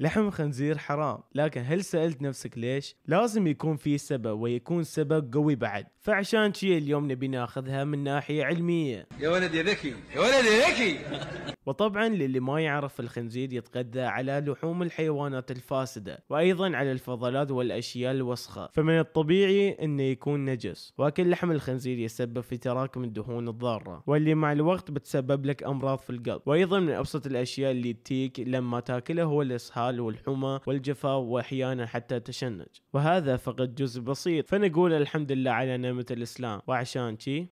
لحم الخنزير حرام لكن هل سألت نفسك ليش؟ لازم يكون في سبب ويكون سبب قوي بعد فعشان شي اليوم نبي ناخذها من ناحية علمية يا ولد يا ذكي يا ولد يا ذكي وطبعا للي ما يعرف الخنزير يتغذى على لحوم الحيوانات الفاسدة وأيضا على الفضلات والأشياء الوسخة فمن الطبيعي أنه يكون نجس وأكل لحم الخنزير يسبب في تراكم الدهون الضارة واللي مع الوقت بتسبب لك أمراض في القلب وأيضا من أبسط الأشياء اللي تيك لما تاكله هو الإسهال والحمى والجفاف وأحيانا حتى التشنج وهذا فقط جزء بسيط فنقول الحمد لله على نعمة الإسلام وعشان شي